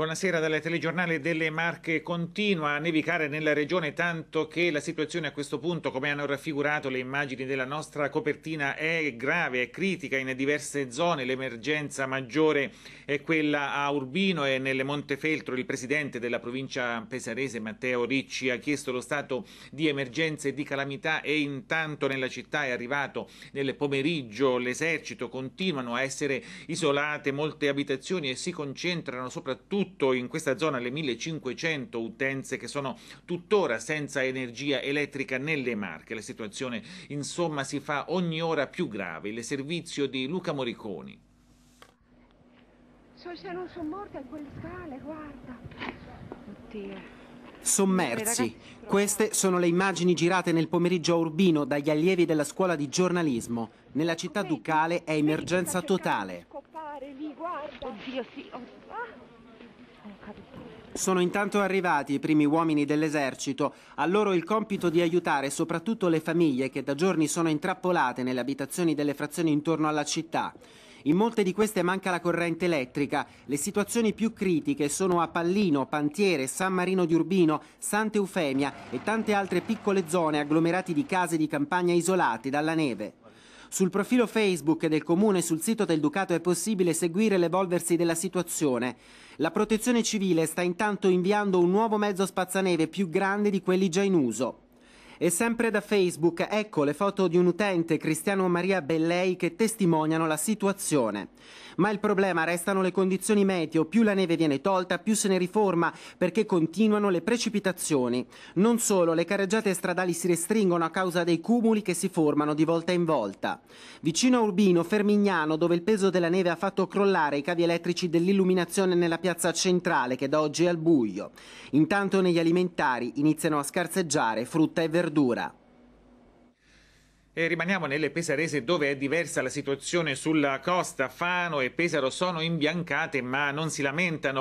Buonasera dalle telegiornali delle Marche. Continua a nevicare nella regione tanto che la situazione a questo punto, come hanno raffigurato le immagini della nostra copertina, è grave, è critica in diverse zone. L'emergenza maggiore è quella a Urbino e nelle Montefeltro. Il presidente della provincia pesarese, Matteo Ricci, ha chiesto lo stato di emergenza e di calamità e intanto nella città è arrivato nel pomeriggio l'esercito. Continuano a essere isolate molte abitazioni e si concentrano soprattutto soprattutto in questa zona le 1500 utenze che sono tuttora senza energia elettrica nelle Marche. La situazione insomma si fa ogni ora più grave. Il servizio di Luca Moriconi. Se non sono morta in quelle scale, guarda. Oddio. Sommersi. Queste sono le immagini girate nel pomeriggio a urbino dagli allievi della scuola di giornalismo. Nella città ducale è emergenza totale. Oddio, sì. Ah. Sono intanto arrivati i primi uomini dell'esercito, a loro il compito di aiutare soprattutto le famiglie che da giorni sono intrappolate nelle abitazioni delle frazioni intorno alla città. In molte di queste manca la corrente elettrica. Le situazioni più critiche sono a Pallino, Pantiere, San Marino di Urbino, Sant'Eufemia e tante altre piccole zone agglomerate di case di campagna isolate dalla neve. Sul profilo Facebook del Comune e sul sito del Ducato è possibile seguire l'evolversi della situazione. La protezione civile sta intanto inviando un nuovo mezzo spazzaneve più grande di quelli già in uso. E sempre da Facebook ecco le foto di un utente, Cristiano Maria Bellei, che testimoniano la situazione. Ma il problema restano le condizioni meteo, più la neve viene tolta, più se ne riforma, perché continuano le precipitazioni. Non solo, le carreggiate stradali si restringono a causa dei cumuli che si formano di volta in volta. Vicino a Urbino, Fermignano, dove il peso della neve ha fatto crollare i cavi elettrici dell'illuminazione nella piazza centrale, che da oggi è al buio. Intanto negli alimentari iniziano a scarseggiare frutta e verdura verdura. E rimaniamo nelle pesarese dove è diversa la situazione sulla costa. Fano e Pesaro sono imbiancate ma non si lamentano.